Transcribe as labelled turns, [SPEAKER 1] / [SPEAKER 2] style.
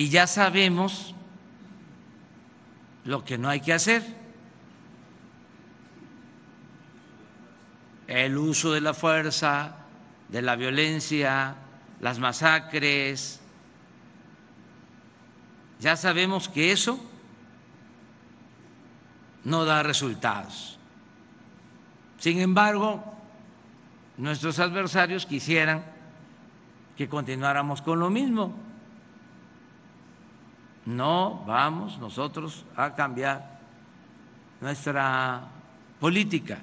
[SPEAKER 1] y ya sabemos lo que no hay que hacer. El uso de la fuerza, de la violencia, las masacres. Ya sabemos que eso no da resultados. Sin embargo, nuestros adversarios quisieran que continuáramos con lo mismo no vamos nosotros a cambiar nuestra política.